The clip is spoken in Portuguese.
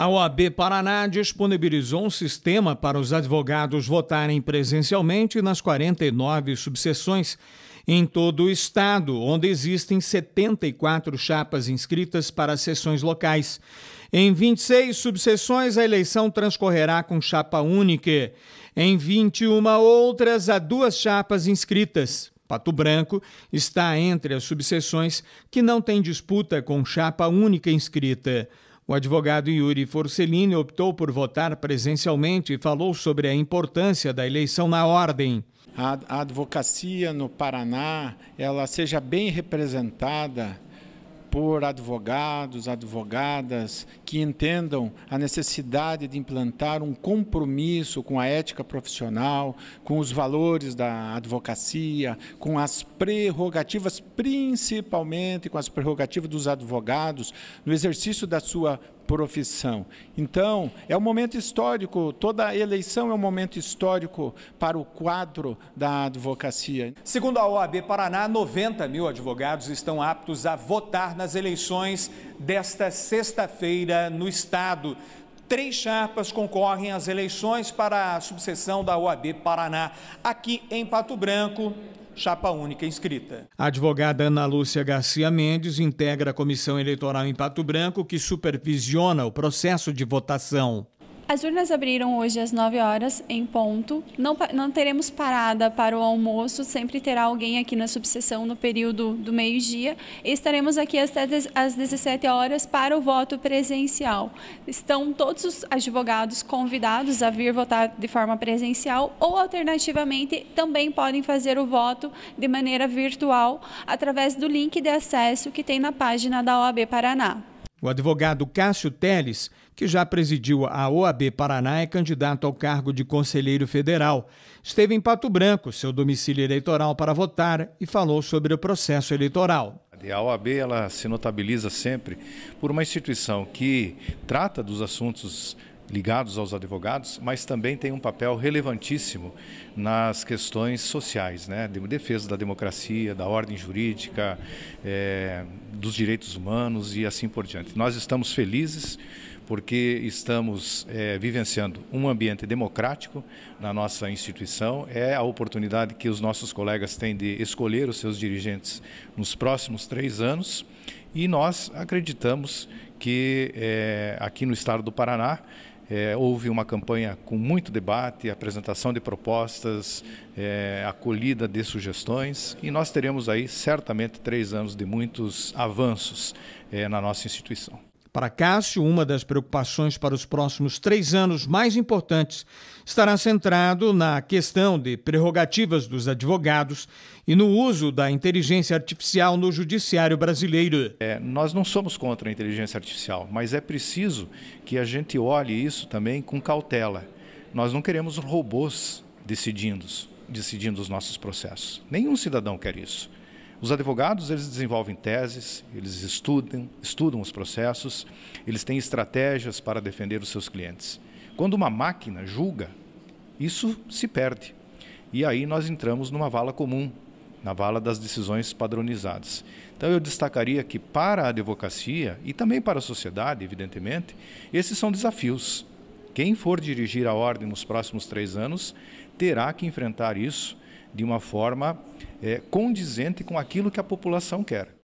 A OAB Paraná disponibilizou um sistema para os advogados votarem presencialmente nas 49 subseções em todo o estado, onde existem 74 chapas inscritas para sessões locais. Em 26 subseções, a eleição transcorrerá com chapa única. Em 21 outras, há duas chapas inscritas. Pato Branco está entre as subseções que não tem disputa com chapa única inscrita. O advogado Yuri Forcellini optou por votar presencialmente e falou sobre a importância da eleição na ordem. A advocacia no Paraná, ela seja bem representada por advogados, advogadas que entendam a necessidade de implantar um compromisso com a ética profissional, com os valores da advocacia, com as prerrogativas, principalmente com as prerrogativas dos advogados, no exercício da sua profissão. Então, é um momento histórico, toda eleição é um momento histórico para o quadro da advocacia. Segundo a OAB Paraná, 90 mil advogados estão aptos a votar nas eleições desta sexta-feira no Estado. Três chapas concorrem às eleições para a subseção da OAB Paraná. Aqui em Pato Branco, chapa única inscrita. A advogada Ana Lúcia Garcia Mendes integra a comissão eleitoral em Pato Branco que supervisiona o processo de votação. As urnas abriram hoje às 9 horas, em ponto. Não, não teremos parada para o almoço, sempre terá alguém aqui na subseção no período do meio-dia. Estaremos aqui até às 17 horas para o voto presencial. Estão todos os advogados convidados a vir votar de forma presencial ou, alternativamente, também podem fazer o voto de maneira virtual através do link de acesso que tem na página da OAB Paraná. O advogado Cássio Teles, que já presidiu a OAB Paraná, é candidato ao cargo de conselheiro federal. Esteve em Pato Branco, seu domicílio eleitoral, para votar e falou sobre o processo eleitoral. A OAB ela se notabiliza sempre por uma instituição que trata dos assuntos ligados aos advogados, mas também tem um papel relevantíssimo nas questões sociais, né? de defesa da democracia, da ordem jurídica, é, dos direitos humanos e assim por diante. Nós estamos felizes porque estamos é, vivenciando um ambiente democrático na nossa instituição. É a oportunidade que os nossos colegas têm de escolher os seus dirigentes nos próximos três anos e nós acreditamos que é, aqui no estado do Paraná é, houve uma campanha com muito debate, apresentação de propostas, é, acolhida de sugestões e nós teremos aí certamente três anos de muitos avanços é, na nossa instituição. Para Cássio, uma das preocupações para os próximos três anos mais importantes estará centrado na questão de prerrogativas dos advogados e no uso da inteligência artificial no judiciário brasileiro. É, nós não somos contra a inteligência artificial, mas é preciso que a gente olhe isso também com cautela. Nós não queremos robôs decidindo, decidindo os nossos processos. Nenhum cidadão quer isso. Os advogados, eles desenvolvem teses, eles estudam, estudam os processos, eles têm estratégias para defender os seus clientes. Quando uma máquina julga, isso se perde. E aí nós entramos numa vala comum, na vala das decisões padronizadas. Então eu destacaria que para a advocacia e também para a sociedade, evidentemente, esses são desafios. Quem for dirigir a ordem nos próximos três anos terá que enfrentar isso de uma forma é, condizente com aquilo que a população quer.